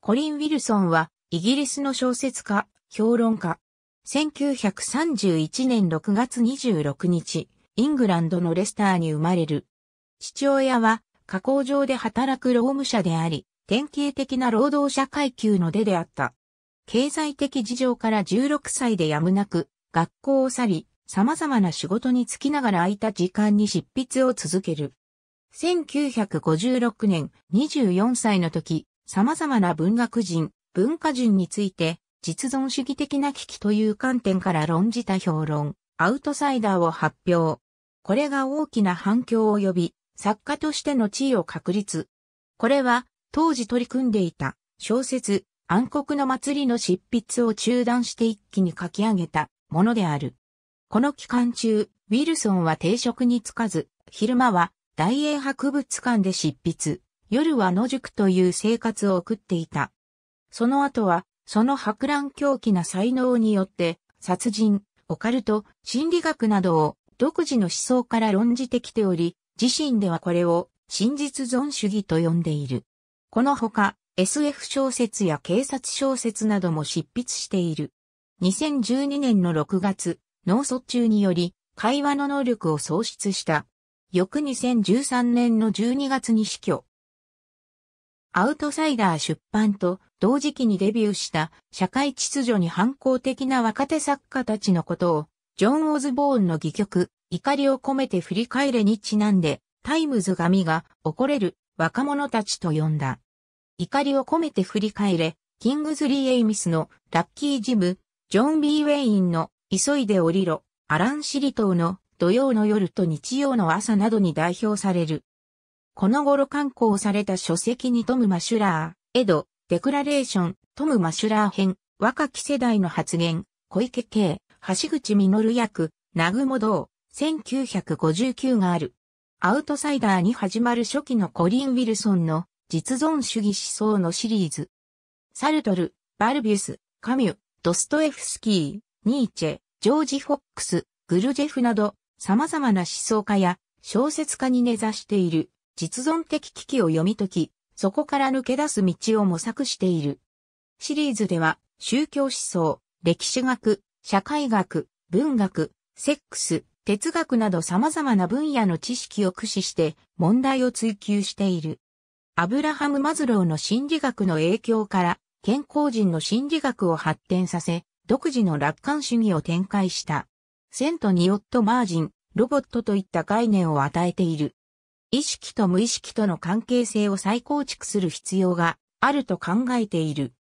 コリン・ウィルソンは、イギリスの小説家、評論家。1931年6月26日、イングランドのレスターに生まれる。父親は、加工場で働く労務者であり、典型的な労働者階級の出であった。経済的事情から16歳でやむなく、学校を去り、様々な仕事に就きながら空いた時間に執筆を続ける。1956年24歳の時、様々な文学人、文化人について、実存主義的な危機という観点から論じた評論、アウトサイダーを発表。これが大きな反響を呼び、作家としての地位を確立。これは、当時取り組んでいた、小説、暗黒の祭りの執筆を中断して一気に書き上げたものである。この期間中、ウィルソンは定職に就かず、昼間は大英博物館で執筆。夜は野宿という生活を送っていた。その後は、その博覧狂気な才能によって、殺人、オカルト、心理学などを独自の思想から論じてきており、自身ではこれを真実存主義と呼んでいる。このほか、SF 小説や警察小説なども執筆している。2012年の6月、脳卒中により、会話の能力を喪失した。翌2013年の12月に死去。アウトサイダー出版と同時期にデビューした社会秩序に反抗的な若手作家たちのことを、ジョン・オズボーンの戯曲、怒りを込めて振り返れにちなんで、タイムズ紙が怒れる若者たちと呼んだ。怒りを込めて振り返れ、キングズリー・エイミスのラッキー・ジム、ジョン・ビー・ウェインの急いで降りろ、アラン・シリトーの土曜の夜と日曜の朝などに代表されるこの頃刊行された書籍にトム・マシュラー、エド、デクラレーション、トム・マシュラー編、若き世代の発言、小池圭、橋口実役、南雲堂、1959がある。アウトサイダーに始まる初期のコリン・ウィルソンの実存主義思想のシリーズ。サルトル、バルビュス、カミュ、ドストエフスキー、ニーチェ、ジョージ・フォックス、グルジェフなど、様々な思想家や小説家に根ざしている実存的危機を読み解き、そこから抜け出す道を模索している。シリーズでは、宗教思想、歴史学、社会学、文学、セックス、哲学など様々な分野の知識を駆使して問題を追求している。アブラハム・マズローの心理学の影響から健康人の心理学を発展させ、独自の楽観主義を展開した。セントにオット・マージン、ロボットといった概念を与えている。意識と無意識との関係性を再構築する必要があると考えている。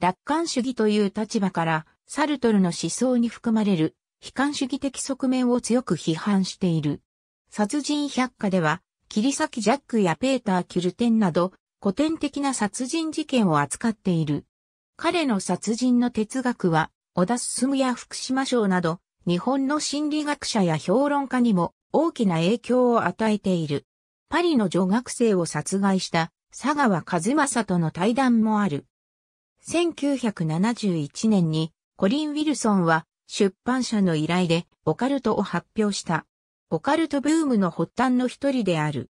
楽観主義という立場からサルトルの思想に含まれる悲観主義的側面を強く批判している。殺人百科では、切り裂きジャックやペーター・キュルテンなど古典的な殺人事件を扱っている。彼の殺人の哲学は、小田進や福島省など、日本の心理学者や評論家にも大きな影響を与えている。パリの女学生を殺害した佐川和正との対談もある。1971年にコリン・ウィルソンは出版社の依頼でオカルトを発表した。オカルトブームの発端の一人である。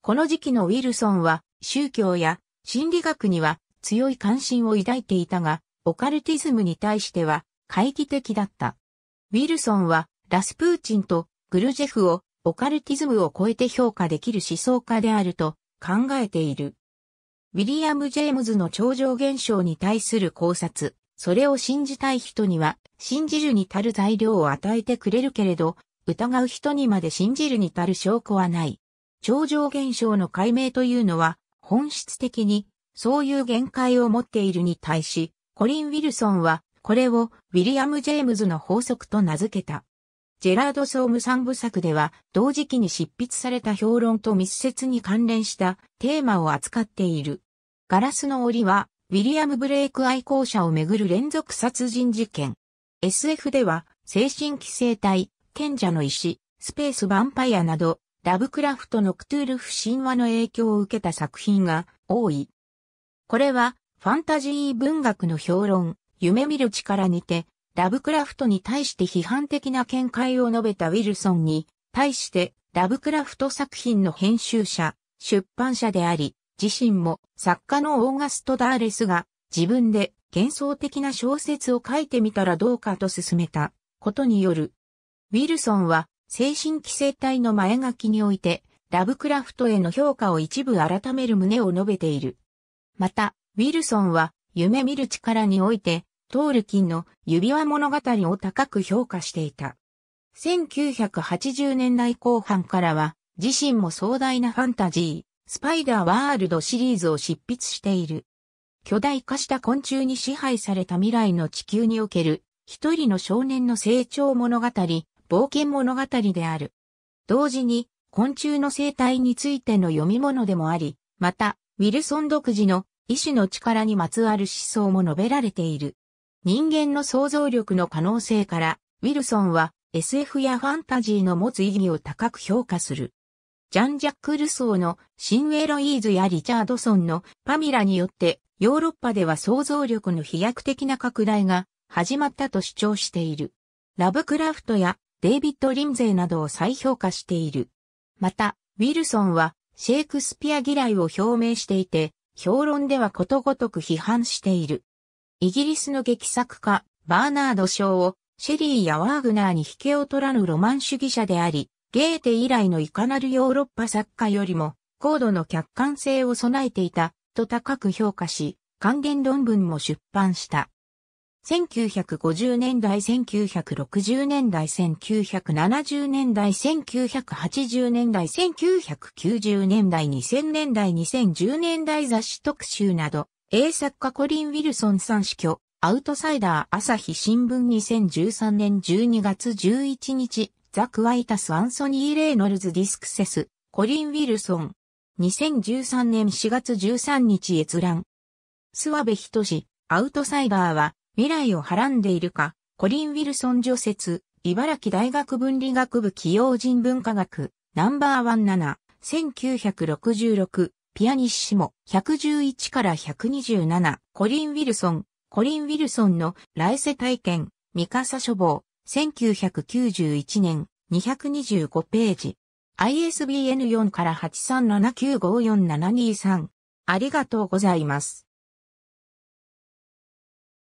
この時期のウィルソンは宗教や心理学には強い関心を抱いていたが、オカルティズムに対しては懐疑的だった。ウィルソンはラスプーチンとグルジェフをオカルティズムを超えて評価できる思想家であると考えている。ウィリアム・ジェームズの超常現象に対する考察、それを信じたい人には、信じるに足る材料を与えてくれるけれど、疑う人にまで信じるに足る証拠はない。超常現象の解明というのは、本質的に、そういう限界を持っているに対し、コリン・ウィルソンは、これをウィリアム・ジェームズの法則と名付けた。ジェラード・ソーム三部作では、同時期に執筆された評論と密接に関連したテーマを扱っている。ガラスの檻は、ウィリアム・ブレイク愛好者をめぐる連続殺人事件。SF では、精神寄生体、賢者の石、スペース・ヴァンパイアなど、ラブクラフトのクトゥールフ神話の影響を受けた作品が多い。これは、ファンタジー文学の評論、夢見る力にて、ラブクラフトに対して批判的な見解を述べたウィルソンに、対してラブクラフト作品の編集者、出版社であり、自身も作家のオーガスト・ダーレスが自分で幻想的な小説を書いてみたらどうかと勧めたことによる。ウィルソンは精神規制体の前書きにおいてラブクラフトへの評価を一部改める旨を述べている。また、ウィルソンは夢見る力においてトールキンの指輪物語を高く評価していた。1980年代後半からは、自身も壮大なファンタジー、スパイダーワールドシリーズを執筆している。巨大化した昆虫に支配された未来の地球における一人の少年の成長物語、冒険物語である。同時に昆虫の生態についての読み物でもあり、また、ウィルソン独自の意志の力にまつわる思想も述べられている。人間の想像力の可能性から、ウィルソンは SF やファンタジーの持つ意義を高く評価する。ジャン・ジャック・ルソーのシンウェロイーズやリチャードソンのパミラによってヨーロッパでは想像力の飛躍的な拡大が始まったと主張している。ラブクラフトやデイビッド・リンゼーなどを再評価している。また、ウィルソンはシェイクスピア嫌いを表明していて、評論ではことごとく批判している。イギリスの劇作家、バーナード・ショーを、シェリーやワーグナーに引けを取らぬロマン主義者であり、ゲーテ以来のいかなるヨーロッパ作家よりも、高度の客観性を備えていた、と高く評価し、還元論文も出版した。1950年代、1960年代、1970年代、1980年代、1990年代、2000年代、2010年代雑誌特集など、英作家コリン・ウィルソン三死去、アウトサイダー朝日新聞2013年12月11日、ザ・クワイタス・アンソニー・レイノルズ・ディスクセス、コリン・ウィルソン。2013年4月13日閲覧。諏訪部仁アウトサイダーは、未来をはらんでいるか、コリン・ウィルソン除雪、茨城大学分理学部起用人文科学、ナンバーワン7、1966、ピアニッシモ、111から127、コリン・ウィルソン、コリン・ウィルソンの来世体験、ミカサ書房、1991年、225ページ。ISBN4 から837954723。ありがとうございます。